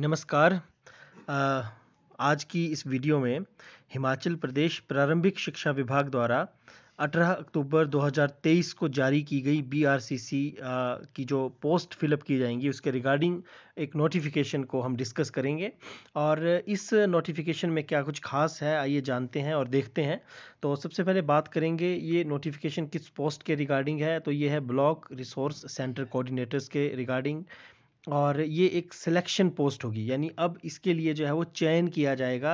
नमस्कार आज की इस वीडियो में हिमाचल प्रदेश प्रारंभिक शिक्षा विभाग द्वारा 18 अक्टूबर 2023 को जारी की गई बीआरसीसी की जो पोस्ट फिलअप की जाएंगी उसके रिगार्डिंग एक नोटिफिकेशन को हम डिस्कस करेंगे और इस नोटिफिकेशन में क्या कुछ खास है आइए जानते हैं और देखते हैं तो सबसे पहले बात करेंगे ये नोटिफिकेशन किस पोस्ट के रिगार्डिंग है तो ये है ब्लॉक रिसोर्स सेंटर कोऑर्डिनेटर्स के रिगार्डिंग और ये एक सिलेक्शन पोस्ट होगी यानी अब इसके लिए जो है वो चयन किया जाएगा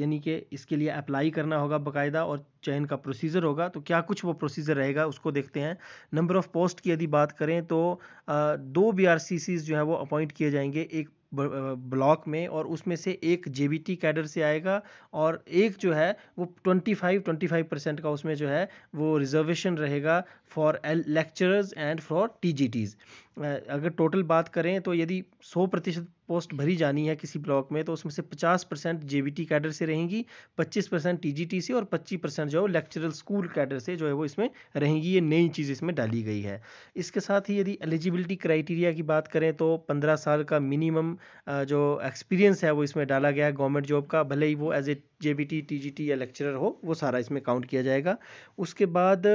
यानी कि इसके लिए अप्लाई करना होगा बकायदा और चयन का प्रोसीजर होगा तो क्या कुछ वो प्रोसीजर रहेगा उसको देखते हैं नंबर ऑफ़ पोस्ट की यदि बात करें तो आ, दो बी जो है वो अपॉइंट किए जाएंगे एक ब्लॉक में और उसमें से एक जे कैडर से आएगा और एक जो है वो 25 25 परसेंट का उसमें जो है वो रिजर्वेशन रहेगा for lecturers and for T अगर टोटल बात करें तो यदि 100 प्रतिशत पोस्ट भरी जानी है किसी ब्लॉक में तो उसमें से 50 परसेंट जे कैडर से रहेंगी 25 परसेंट टी से और 25 परसेंट जो है लेक्चरल स्कूल कैडर से जो है वो इसमें रहेंगी ये नई चीज़ इसमें डाली गई है इसके साथ ही यदि एलिजिबिलिटी क्राइटेरिया की बात करें तो पंद्रह साल का मिनिमम जो एक्सपीरियंस है वो इसमें डाला गया है गवर्नमेंट जॉब का भले ही वो एज ए जे टी या लेक्चरर हो वो सारा इसमें काउंट किया जाएगा उसके बाद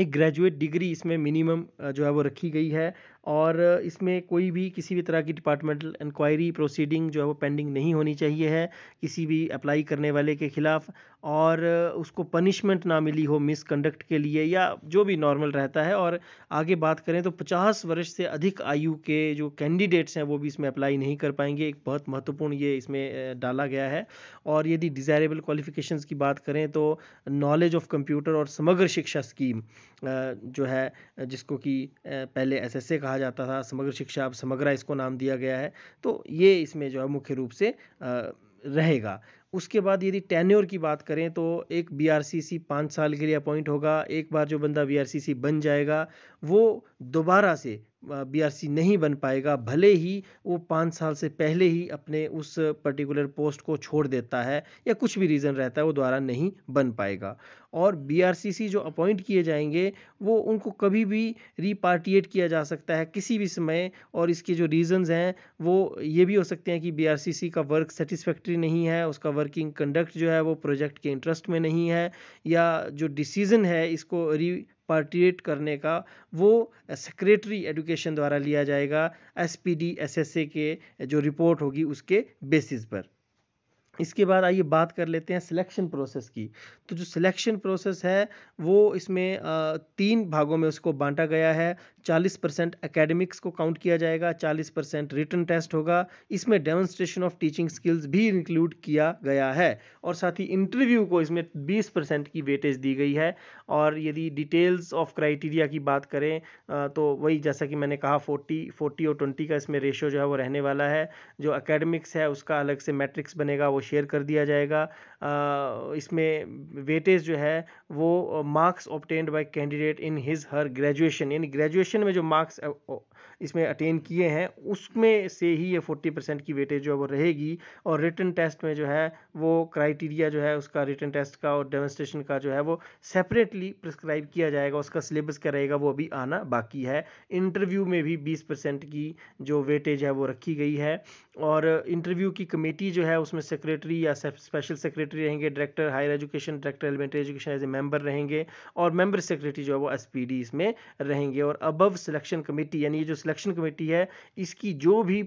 एक ग्रेजुएट डिग्री इसमें मिनिमम जो है वो रखी गई है और इसमें कोई भी किसी भी तरह की डिपार्टमेंटल इंक्वायरी प्रोसीडिंग जो है वो पेंडिंग नहीं होनी चाहिए है किसी भी अप्लाई करने वाले के ख़िलाफ़ और उसको पनिशमेंट ना मिली हो मिसकंडक्ट के लिए या जो भी नॉर्मल रहता है और आगे बात करें तो 50 वर्ष से अधिक आयु के जो कैंडिडेट्स हैं वो भी इसमें अप्लाई नहीं कर पाएंगे एक बहुत महत्वपूर्ण ये इसमें डाला गया है और यदि डिज़ायरेबल क्वालिफिकेशन की बात करें तो नॉलेज ऑफ कंप्यूटर और समग्र शिक्षा स्कीम जो है जिसको कि पहले एस कहा कहा जाता था समग्र शिक्षा अब समग्र इसको नाम दिया गया है तो ये इसमें जो है मुख्य रूप से रहेगा उसके बाद यदि टेन्योर की बात करें तो एक बी आर सी सी पाँच साल के लिए अपॉइंट होगा एक बार जो बंदा बी आर सी सी बन जाएगा वो दोबारा से बीआरसी नहीं बन पाएगा भले ही वो पाँच साल से पहले ही अपने उस पर्टिकुलर पोस्ट को छोड़ देता है या कुछ भी रीज़न रहता है वो द्वारा नहीं बन पाएगा और बीआरसीसी जो अपॉइंट किए जाएंगे वो उनको कभी भी रिपार्टिएट किया जा सकता है किसी भी समय और इसके जो रीज़न्स हैं वो ये भी हो सकते हैं कि बीआरसीसी का वर्क सेटिस्फैक्ट्री नहीं है उसका वर्किंग कंडक्ट जो है वो प्रोजेक्ट के इंटरेस्ट में नहीं है या जो डिसीज़न है इसको री पार्टिएट करने का वो सेक्रेटरी एडुकेशन द्वारा लिया जाएगा S P D S S A के जो रिपोर्ट होगी उसके बेसिस पर इसके बाद आइए बात कर लेते हैं सिलेक्शन प्रोसेस की तो जो सिलेक्शन प्रोसेस है वो इसमें तीन भागों में उसको बांटा गया है 40 परसेंट अकेडमिक्स को काउंट किया जाएगा 40 परसेंट रिटर्न टेस्ट होगा इसमें डेमोन्स्ट्रेशन ऑफ टीचिंग स्किल्स भी इंक्लूड किया गया है और साथ ही इंटरव्यू को इसमें 20 परसेंट की वेटेज दी गई है और यदि डिटेल्स ऑफ क्राइटेरिया की बात करें तो वही जैसा कि मैंने कहा फोर्टी फोर्टी और ट्वेंटी का इसमें रेशियो जो है वो रहने वाला है जो अकेडमिक्स है उसका अलग से मैट्रिक्स बनेगा वो शेयर कर दिया जाएगा इसमें वेटेज जो है वो marks obtained by candidate in his her graduation यानी ग्रेजुएशन में जो मार्क्स इसमें अटेन किए हैं उसमें से ही ये फोर्टी परसेंट की वेटेज जो है वो रहेगी और रिटर्न टेस्ट में जो है वो क्राइटेरिया जो है उसका रिटर्न टेस्ट का और डेमोस्ट्रेशन का जो है वो सेपरेटली प्रिस्क्राइब किया जाएगा उसका सिलेबस क्या रहेगा वो अभी आना बाकी है इंटरव्यू में भी बीस परसेंट की जो वेटेज है वो रखी गई है और इंटरव्यू की कमेटी जो है उसमें सेक्रेटरी या स्पेशल सेक्रेटरी रहेंगे director higher education director elementary education as a member रहेंगे और मेंबर सेक्रेटरी जो है वो एस इसमें रहेंगे और अबव सिलेक्शन कमेटी यानी जो सिलेक्शन कमेटी है इसकी जो भी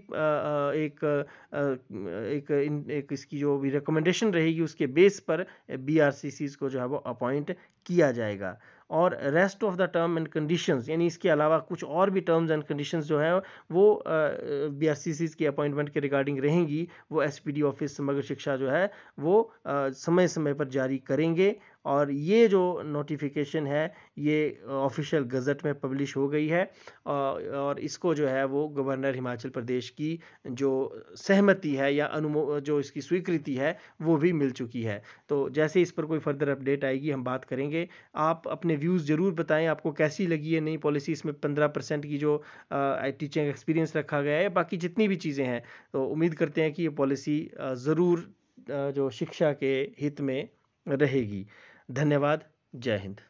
एक एक एक इसकी जो भी रिकमेंडेशन रहेगी उसके बेस पर बी आर सी सीज को जो है वो अपॉइंट किया जाएगा और rest of the term and conditions यानी इसके अलावा कुछ और भी टर्म्स एंड कंडीशंस जो है वो बी आर सी सीज की अपॉइंटमेंट के रिगार्डिंग रहेंगी वो एस पी डी ऑफिस समग्र शिक्षा जो है वो समय समय पर जारी करेंगे और ये जो नोटिफिकेशन है ये ऑफिशियल गज़ट में पब्लिश हो गई है और इसको जो है वो गवर्नर हिमाचल प्रदेश की जो सहमति है या अनुमो जो इसकी स्वीकृति है वो भी मिल चुकी है तो जैसे इस पर कोई फर्दर अपडेट आएगी हम बात करेंगे आप अपने व्यूज़ ज़रूर बताएं आपको कैसी लगी है नई पॉलिसी इसमें पंद्रह परसेंट की जो टीचिंग एक्सपीरियंस रखा गया है बाकी जितनी भी चीज़ें हैं तो उम्मीद करते हैं कि ये पॉलिसी ज़रूर जो शिक्षा के हित में रहेगी धन्यवाद जय हिंद